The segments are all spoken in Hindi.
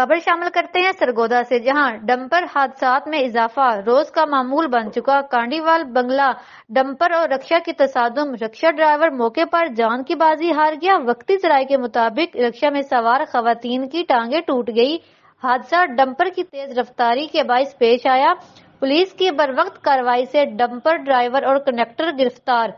खबर शामिल करते हैं सरगोदा से जहां डंपर हादसात में इजाफा रोज का मामूल बन चुका कांडीवाल बंगला डंपर और रक्षा की तसादम रक्षा ड्राइवर मौके पर जान की बाजी हार गया वक्ती जराये के मुताबिक रक्षा में सवार खातन की टांगे टूट गयी हादसा डंपर की तेज रफ्तारी के बायस पेश आया पुलिस की बरवक्त कार्रवाई ऐसी डंपर ड्राइवर और कंडक्टर गिरफ्तार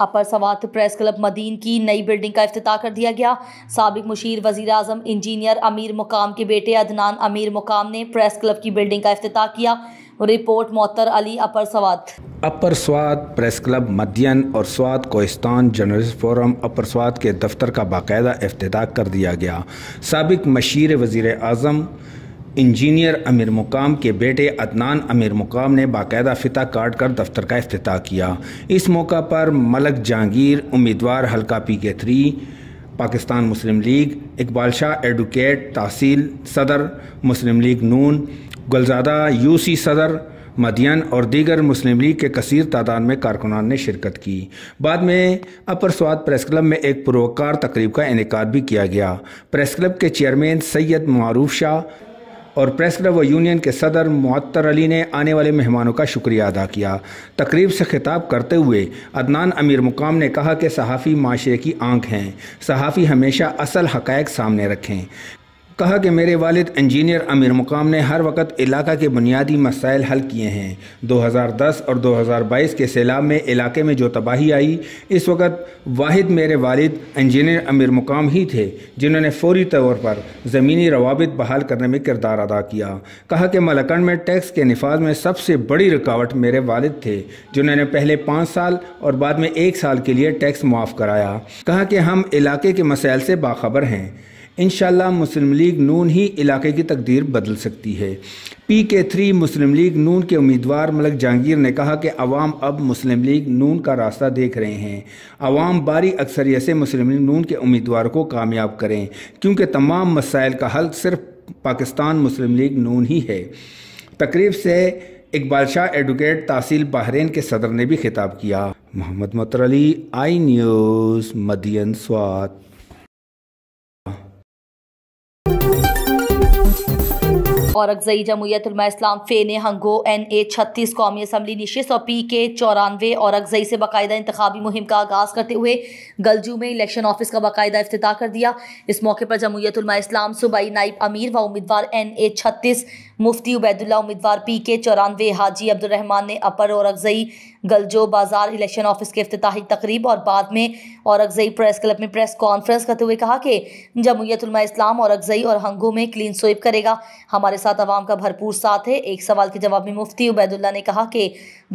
upper Swat press club Madyan की नई बिल्डिंग का अफ्ताह कर दिया गया सबक मुशीर वजी अजम इंजीनियर अमीर मुकाम के बेटे अदनान अमीर मुकाम ने प्रेस क्लब की बिल्डिंग का अफ्ताह किया रिपोर्ट मोहतर अली अपर स्वाद अपर स्वाद प्रेस क्लब मदियन और स्वाद कोहिस्तान जर्नलिस्ट फोरम अपर स्वाद के दफ्तर का बाकायदा अफ्ताह कर दिया गया सबक मशीर वज़ी अजम इंजीनियर अमीर मुकाम के बेटे अदनान अमीर मुकाम ने बाकायदा फ़िता काट कर दफ्तर का अफ्ताह किया इस मौका पर मलक जहांगीर उम्मीदवार हल्का P K three Pakistan Muslim League Iqbal Shah advocate तहसील सदर मुस्लिम लीग नून गुलजादा यूसी सदर मदियन और दीगर मुस्लिम लीग के कसर तादाद में कारकुनान ने शिरकत की बाद में अपर स्वाद प्रेस क्लब में एक पुरोकार तकरीब का इनका भी किया गया प्रेस क्लब के चेयरमैन सैयद मारूफ शाह और प्रेस क्लब व यूनियन के सदर मअतर अली ने आने वाले मेहमानों का शुक्रिया अदा किया तकरीब से खिताब करते हुए अदनान अमीर मुकाम ने कहा कि सहाफ़ी माशरे की आंख हैं सहाफ़ी हमेशा असल हक़ सामने रखें कहा कि मेरे वालिद इंजीनियर अमीर मुकाम ने हर वक्त इलाका के बुनियादी मसाइल हल किए हैं 2010 और 2022 के सैलाब में इलाके में जो तबाही आई इस वक्त वाहिद मेरे वालिद इंजीनियर अमीर मुकाम ही थे जिन्होंने फौरी तौर पर ज़मीनी रवाबित बहाल करने में किरदार अदा किया कहा कि मलकंड में टैक्स के नफाज में सबसे बड़ी रुकावट मेरे वालिद थे जिन्होंने पहले पाँच साल और बाद में एक साल के लिए टैक्स माफ़ कराया कहा कि हम इलाके के मसाइल से बाखबर हैं इन मुस्लिम लीग नून ही इलाके की तकदीर बदल सकती है पी के थ्री मुस्लिम लीग नून के उम्मीदवार मलक जहांगीर ने कहा कि अवाम अब मुस्लिम लीग नून का रास्ता देख रहे हैं अवाम बारी अक्सरियत से मुस्लिम लीग नून के उम्मीदवार को कामयाब करें क्योंकि तमाम मसाइल का हल सिर्फ पाकिस्तान मुस्लिम लीग नून ही है तकरीब से इकबाल शाह एडवोकेट तहसील बहरीन के सदर ने भी खिताब किया मोहम्मद मतरली आई न्यूज़ मदियन स्वात गोरखजई जमूयतमा इस्लाम फे ने हंगो एन ए छत्तीस कौमी असम्बली निशिस और पी के चौरानवे औरकजई से बाकायदा इंतबी मुहिम का आगाज़ करते हुए गलजू में इलेक्शन ऑफिस का बाकायदा अफ्ताह कर दिया इस मौके पर जमूयतमा इस्लाम सूबाई नाइब अमीर व उम्मीदवार एन ए छत्तीस मुफ्ती उबैदुल्ला उम्मीदवार पी के चौरानवे हाजी अब्दुलरहमान ने अपर औरगज़ई गलजो बाजार इलेक्शन ऑफिस के अफ्ताही तकरीब और बाद में औरगज़ई प्रेस क्लब में प्रेस कॉन्फ्रेंस करते हुए कहा कि जमूतमा इस्लाम औरगज़ई और हंगो में क्लीन स्वीप करेगा हमारे साथ आवाम का भरपूर साथ है एक सवाल के जवाब में मुफ्ती उबैदुल्ला ने कहा कि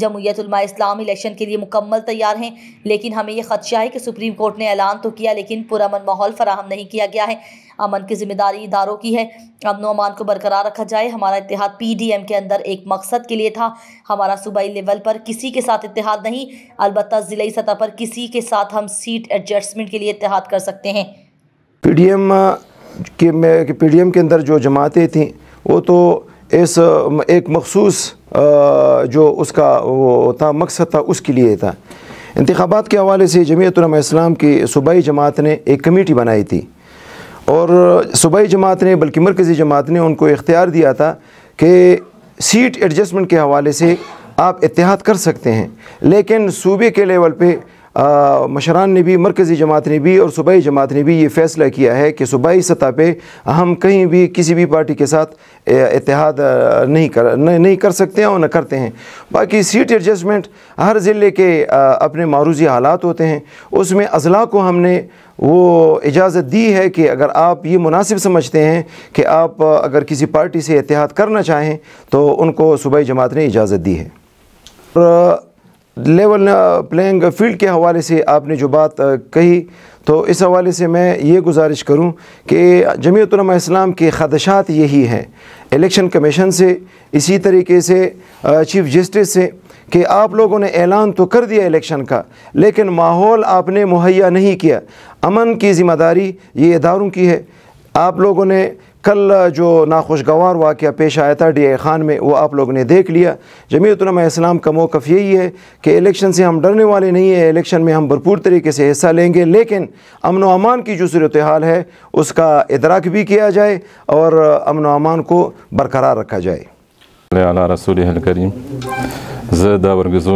जमूतमा इस्लाम इलेक्शन के लिए मुकम्मल तैयार हैं लेकिन हमें यह खदशा है कि सुप्रीम कोर्ट ने ऐलान तो किया लेकिन पुरमन माहौल फराहम नहीं किया गया है अमन की जिम्मेदारी इदारों की है अमन अमान को बरकरार रखा जाए हमारा इतिहाद पीडीएम के अंदर एक मकसद के लिए था हमारा सूबाई लेवल पर किसी के साथ इतिहाद नहीं अलबत् ज़िली सतह पर किसी के साथ हम सीट एडजस्टमेंट के लिए इतिहाद कर सकते हैं पी डी एम के पी डी एम के अंदर जो जमातें थीं वो तो इस एक मखसूस जो उसका वो था मकसद था उसके लिए था इंतबात के हवाले से जमीयतम इस्लाम की सूबाई जमात ने एक कमेटी बनाई थी और सूबाई जमात ने बल्कि मरकज़ी जमात ने उनको इख्तियार दिया था कि सीट एडजस्टमेंट के हवाले से आप इतिहाद कर सकते हैं लेकिन सूबे के लेवल पर मशरान ने भी मरकज़ी जमात ने भी और सूबाई जमात ने भी ये फ़ैसला किया है कि सूबाई सतह पर हम कहीं भी किसी भी पार्टी के साथ इतिहाद नहीं कर नहीं, कर सकते हैं और न करते हैं बाकी सीट एडजस्टमेंट हर ज़िले के अपने मारूजी हालात होते हैं उसमें अजला को हमने वो इजाज़त दी है कि अगर आप ये मुनासिब समझते हैं कि आप अगर किसी पार्टी से इतिहाद करना चाहें तो उनको सूबाई जमात ने इजाज़त दी है और लेवल प्लेइंग फील्ड के हवाले से आपने जो बात कही तो इस हवाले से मैं ये गुजारिश करूं कि जमीयतम इस्लाम के खदशात यही हैं इलेक्शन कमीशन से इसी तरीके से चीफ जस्टिस से कि आप लोगों ने ऐलान तो कर दिया इलेक्शन का लेकिन माहौल आपने मुहैया नहीं किया अमन की ज़िम्मेदारी ये इदारों की है आप लोगों ने कल जो नाखुशगवार वाक़ पेश आया था डी खान में वो आप लोगों ने देख लिया जमीयतम इस्लाम का मौक़ यही है कि इलेक्शन से हम डरने वाले नहीं हैं इलेक्शन में हम भरपूर तरीके से हिस्सा लेंगे लेकिन अमन अमान की जो सूरत हाल है उसका इदराक भी किया जाए और अमन अमान को बरकरार रखा जाए रसूल करीम ज़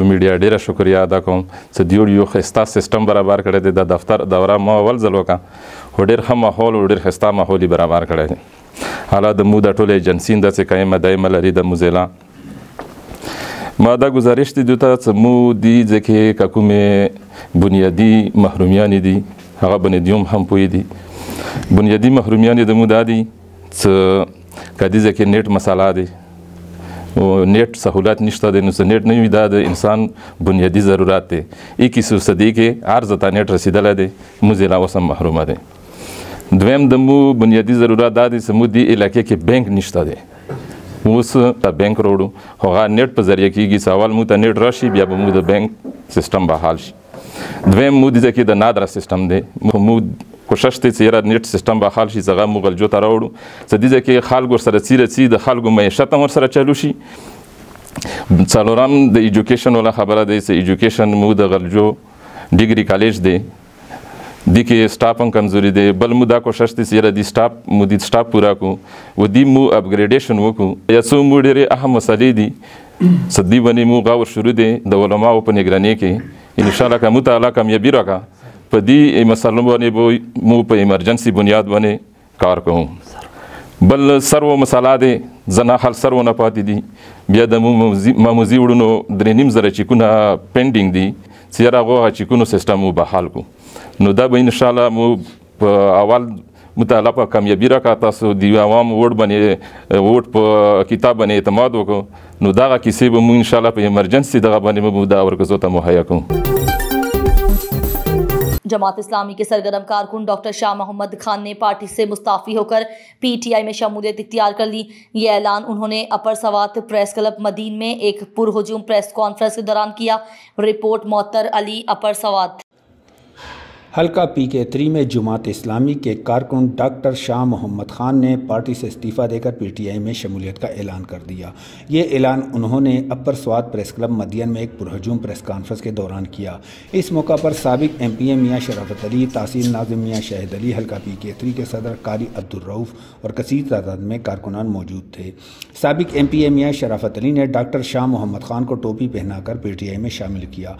मीडिया डेरा शुक्रिया अदा कहूँ میډیا ډیره सिस्टम बराबर کوم چې دیوړ یو خستا سیستم برابر ډیر ښه ماحول او ډیر ښایسته ماحول یې برابر کړی دی حالا د مو دا ټول ایجنسي داسې قایمه دایمه لري د موزیلا ما دا گزارش دی دوی ته چې مو دی ځکه که کومې بنیادي محرومیانې دي هغه بنیادي هم هم پوهې دي بنیادي محرومیانې د مو دا دي چې که دی ځکه نیټ مسله دی نیټ سہولت نشته د نس نیټ نه وي دا د انسان بنیادی ضرورت دی 21 صدی کې عرض ته نیټ رسیدل دی موزیلا وسم محرومه دی دویم د مو بنیادی ضرورت دا دی چې مو دې علاقې کې بینک نشته دی اوس ته بینک روړو هغه نت په ذریعہ کیږي سوال مو ته نت راشي بیا به مو د بینک سیستم بحال شي دویم مو د ځکه د نادر سیستم دی مو کوشش ته چیرې نت سیستم بحال شي زغه مو غلجو ته راوړو چې د ځکه خلکو سره چیرې چی د خلکو معیشت هم سره چلو شي څلورم د ایجوکیشن ولا خبره دی چې ایجوکیشن مو د غلجو ډیګری کالج دی دی کې سټاپ هم کمزوري دی بل مو دا کوشش دی چې د سټاپ مو د سټاپ پورا کو و دی مو اپګریډیشن وکړو یا څو مو ډېرې اهم مسلې دي صدی باندې مو غاور شروع دی د علماو په نگرانی کې ان شاء الله کوم تعالی کامیابی راکا په دې مسلو باندې مو په ایمرجنسي بنیاد باندې کار کوو بل سرو مسله دی زنا حل سرو نه پاتې دي بیا د مو موزي وړونو درې نیم زره چیکونه پینډینګ دي چې یاره هغه چې کوم سیستم مو بحال کو نو دا به ان شاء الله مو په اول مطالبه کامیابی راکا تاسو دی عوام ووټ باندې ووټ په کتاب باندې اعتماد وکړو نو دا کیسې به مو ان شاء الله په ایمرجنسي دغه باندې مو دا ورکو ته مهیا کوو जमात इस्लामी के सरगर्म कारकुन डॉक्टर शाह मोहम्मद खान ने पार्टी से मुस्ताफ़ी होकर पीटीआई में शमूलियत इख्तियार कर ली ये ऐलान उन्होंने upper Swat press club Madyan में एक पुरहजूम प्रेस कॉन्फ्रेंस के दौरान किया रिपोर्ट मोतर अली अपर सवात हल्का पी के थ्री में जमात इस्लामी के कारकुन डॉक्टर शाह मोहम्मद ख़ान ने पार्टी से इस्तीफ़ा देकर पी टी आई में शमूलियत का ऐलान कर दिया ये ऐलान उन्होंने अपर स्वाद प्रेस क्लब मदियन में एक पुरहजूम प्रेस कॉन्फ्रेंस के दौरान किया इस मौका पर सबक एम पी एम मियाँ शराफत अली तहसील नाजिम मियाँ शाहिद अली हल्का पी के थ्री के सदर कारी अब्दुलरऊफ़ और कसीर तादाद में कारकुनान मौजूद थे सबक एम पी एम मियाँ शराफत अली ने डॉक्टर शाह मोहम्मद ख़ान को टोपी पहनाकर पी टी आई में शामिल किया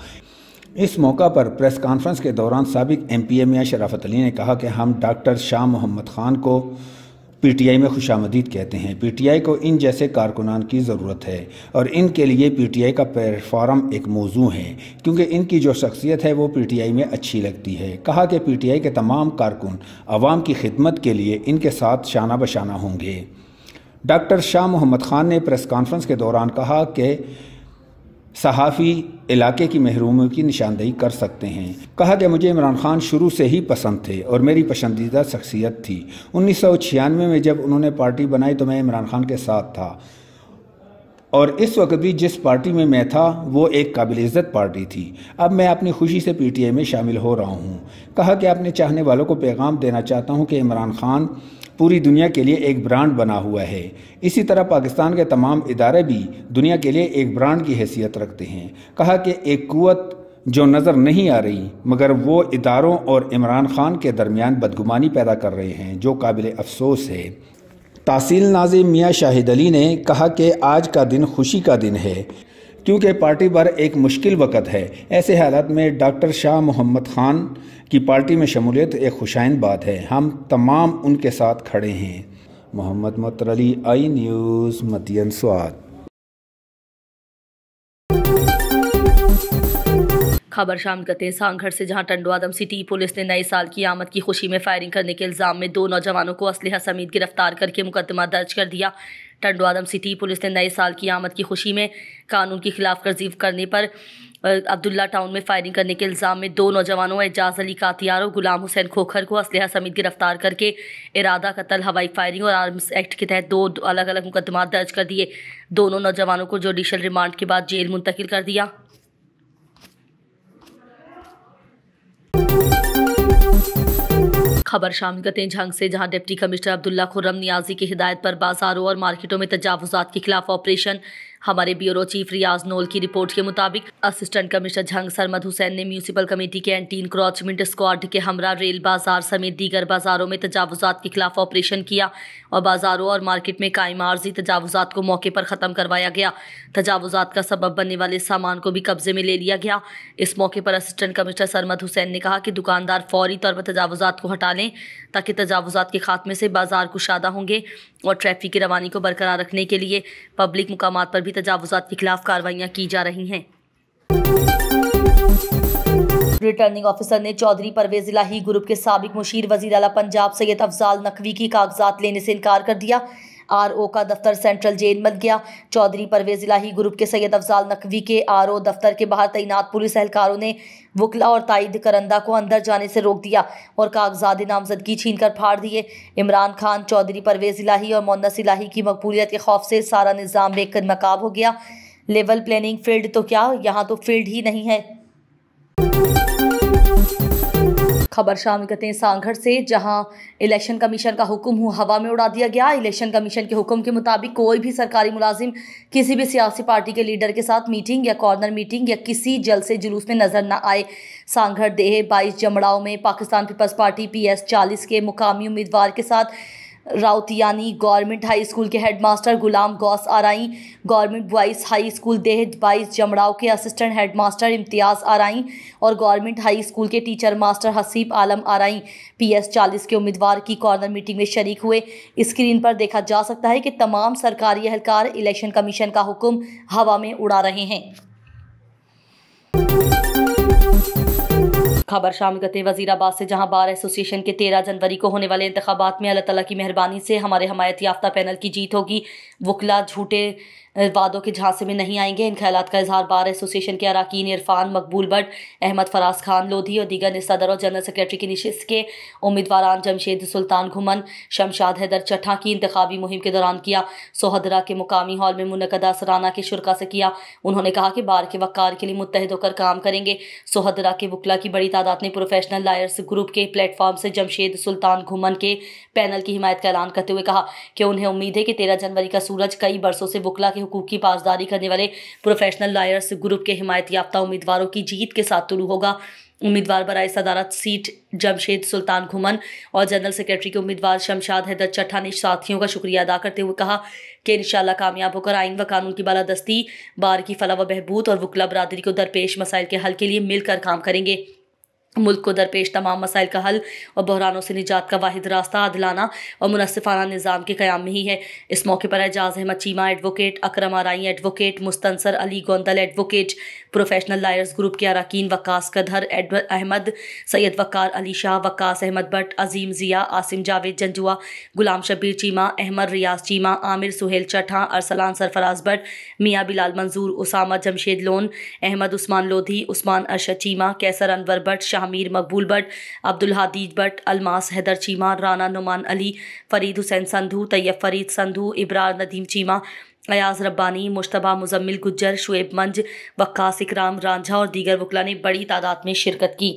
इस मौका पर प्रेस कॉन्फ्रेंस के दौरान सबक एम पी ए मियाँ शराफत अली ने कहा कि हम डॉक्टर शाह मोहम्मद ख़ान को पी टी आई में खुश आमदीद कहते हैं पी टी आई को इन जैसे कारकुनान की ज़रूरत है और इनके लिए पी टी आई का प्लेटफार्म एक मौजू है क्योंकि इनकी जो शख्सियत है वो पी टी आई में अच्छी लगती है कहा कि पी टी आई के तमाम कारकुन आवाम की खिदमत के लिए इनके साथ शाना बशाना होंगे डॉक्टर शाह मोहम्मद ख़ान ने प्रेस कॉन्फ्रेंस के दौरान कहा कि सहाफ़ी इलाके की महरूमों की निशानदेही कर सकते हैं कहा गया मुझे इमरान खान शुरू से ही पसंद थे और मेरी पसंदीदा शख्सियत थी उन्नीस सौ छियानवे में जब उन्होंने पार्टी बनाई तो मैं इमरान खान के साथ था और इस वक्त भी जिस पार्टी में मैं था वो एक काबिल इज़्ज़त पार्टी थी अब मैं अपनी खुशी से पीटीआई में शामिल हो रहा हूँ कहा कि अपने चाहने वालों को पैगाम देना चाहता हूँ कि इमरान खान पूरी दुनिया के लिए एक ब्रांड बना हुआ है इसी तरह पाकिस्तान के तमाम इदारे भी दुनिया के लिए एक ब्रांड की हैसियत रखते हैं कहा कि एक कुत जो नज़र नहीं आ रही मगर वो इदारों और इमरान खान के दरमियान बदगुमानी पैदा कर रहे हैं जो काबिल अफसोस है तहसील नाजिम मियाँ शाहिद अली ने कहा कि आज का दिन खुशी का दिन है क्योंकि पार्टी पर एक मुश्किल वक़्त है ऐसे हालात में डॉक्टर शाह मोहम्मद ख़ान की पार्टी में शमूलियत एक खुशाइन बात है हम तमाम उनके साथ खड़े हैं मोहम्मद मतरली आई न्यूज़ मदियन स्वाद खबर शामिल करते हैं सांगढ़ से जहां टंडवादम सिटी पुलिस ने नए साल की आमद की खुशी में फायरिंग करने के इल्जाम में दो नौजवानों को असलह समेत गिरफ्तार करके मुकदमा दर्ज कर दिया टंडवादम सिटी पुलिस ने नए साल की आमद की खुशी में कानून की खिलाफ वर्जी करने पर अब्दुल्ला टाउन में फायरिंग करने के इल्ज़ाम में दो नौजवानों एजाज अली कातियार और गुलाम हुसैन खोखर को असलहा समेत गिरफ्तार करके इरादा कतल हवाई फायरिंग और आर्म्स एक्ट के तहत दो अलग अलग मुकदमा दर्ज कर दिए दोनों नौजवानों को जुडिशल रिमांड के बाद जेल मुंतकिल कर दिया खबर शामिल करते हैं झंग से जहां डिप्टी कमिश्नर अब्दुल्ला खुर्रम नियाजी की हिदायत पर बाजारों और मार्केटों में तजावजात के खिलाफ ऑपरेशन हमारे ब्यूरो चीफ रियाज नोल की रिपोर्ट के मुताबिक असिस्टेंट कमिश्नर झंग सरमद हुसैन ने म्यूनसिपल कमेटी के एंटी इंक्रोचमेंट स्क्वाड के हमरा रेल बाजार समेत दीगर बाजारों में तजावजात के खिलाफ ऑपरेशन किया और बाजारों और मार्केट में कायम आर्जी तजावजात को मौके पर ख़त्म करवाया गया तजावजात का सबब बनने वाले सामान को भी कब्जे में ले लिया गया इस मौके पर असिस्टेंट कमिश्नर सरमद हुसैन ने कहा कि दुकानदार फौरी तौर पर तजावजात को हटा लें ताकि तजावजात के खात्मे से बाजार कुशादा होंगे और ट्रैफिक की रवानी को बरकरार रखने के लिए पब्लिक मुकाम पर भी तजावजात के खिलाफ कार्रवाइयाँ की जा रही हैं रिटर्निंग ऑफिसर ने चौधरी परवेज इलाही ग्रुप के सबक मुशीर वजीर अला पंजाब सैयद अफजाल नकवी की कागजात लेने से इनकार कर दिया आर ओ का दफ्तर सेंट्रल जेल बन गया चौधरी परवेज इलाही ग्रुप के सैयद अफजाल नकवी के आर ओ दफ्तर के बाहर तैनात पुलिस एहलकारों ने वकला और तइद करंदा को अंदर जाने से रोक दिया और कागजात नामजदगी छीन कर फाड़ दिए इमरान खान चौधरी परवेज इलाही और मोनस इलाही की मकबूलियत के खौफ से सारा निज़ाम बेकर नकाब हो गया लेवल प्लानिंग फील्ड तो क्या यहाँ तो फील्ड ही नहीं है खबर शामिल करते हैं सांगढ़ से जहां इलेक्शन कमीशन का हुक्म हुआ हवा में उड़ा दिया गया इलेक्शन कमीशन के हुक्म के मुताबिक कोई भी सरकारी मुलाजिम किसी भी सियासी पार्टी के लीडर के साथ मीटिंग या कॉर्नर मीटिंग या किसी जल से जुलूस में नजर न आए सांगढ़ देह बाईस जमड़ाओं में Pakistan peoples party P S चालीस के मुकामी उम्मीदवार के साथ राउतियानी गवर्नमेंट हाई स्कूल के हेडमास्टर गुलाम गौस आरई गवर्नमेंट बॉयज़ हाई स्कूल देहत बाईस जमड़ाव के असिस्टेंट हेडमास्टर इम्तियाज़ आरई और गवर्नमेंट हाई स्कूल के टीचर मास्टर हसीब आलम आरई पी एस चालीस के उम्मीदवार की कॉर्नर मीटिंग में शरीक हुए स्क्रीन पर देखा जा सकता है कि तमाम सरकारी एहलकार इलेक्शन कमीशन का हुक्म हवा में उड़ा रहे हैं खबर शामिल करते वजीराबाद से जहां बार एसोसिएशन के तेरह जनवरी को होने वाले इंतबात में अल्लाह तला की मेहरबानी से हमारे हमायत याफ्ता पैनल की जीत होगी वकला झूठे वादों के झांसे में नहीं आएंगे इन ख्याल का इजहार बार एसोसिएशन के अरकान इरफान मकबूल भट्ट अहमद फराज खान लोधी और दीगर ने सदर और जनरल सेक्रेटरी की नशस्त के उम्मीदवार जमशेद सुल्तान घुमन शमशाद हैदर चटा की इंतबी मुहिम के दौरान किया सोहदरा के मुकामी हॉल में मुनदा सराना के शुरा से किया उन्होंने कहा कि बार के वक़ार के लिए मुतहद होकर काम करेंगे सोहदरा के वकला की बड़ी तादाद ने प्रोफेशनल लायर्स ग्रुप के प्लेटफॉर्म से जमशेद सुल्तान घुमन के पैनल की हिमायत का ऐलान करते हुए कहा कि उन्हें उम्मीद है कि तेरह जनवरी का सूरज कई बरसों से बुकला के हकूक की पासदारी करने वाले प्रोफेशनल लायर्स ग्रुप के हिमायत याफ्ता उम्मीदवारों की जीत के साथ तुलू होगा उम्मीदवार बरए सदारत सीट जमशेद सुल्तान घुमन और जनरल सेक्रेटरी के उम्मीदवार शमशाद हैदर चट्ठा ने साथियों का शुक्रिया अदा करते हुए कहा कि इन कामयाब होकर आइन व कानून की बालादस्ती बार की फला व बहबूद और वकला बरदरी को दरपेश मसाइल के हल के लिए मिलकर काम करेंगे मुल्क को दरपेश तमाम मसाइल का हल और बहरानों से निजात का वाद रास्ता अदलाना और मुनसिफाना निज़ाम के क़्याम में ही है इस मौके पर एजाज अहमद चीमा एडवोकेट अक्रम आरई advocate Mustansar Ali Gondal advocate professional lawyers group के अरकान वकास कदर अहमद सैयद वकार अली शाह वकास अहमद भट्ट अजीम ज़िया आसिम जावेद जंजुआ गुलाम शबीर चीमा अहमद रियाज चीमा आमिर सुहेल चठा अरसलान सरफराज भट्ट मियाँ बिलाल मंजूर उसामा जमशेद लोन अहमद उस्मान लोधी उस्मान अरशद चीमा कैसर अनवर भट्ट शाह शाहमीर मकबूल भट्ट अब्दुल हादीज भट्ट अलमास हैदर चीमा राना नुमान अली फरीद हुसैन संधू तैयब फरीद संधू इब्रार नदीम चीमा अयाज रब्बानी मुशतबा मुजम्मिल गुज्जर शुएब मंज वक्का इकराम रांझा और दीगर वकला ने बड़ी तादाद में शिरकत की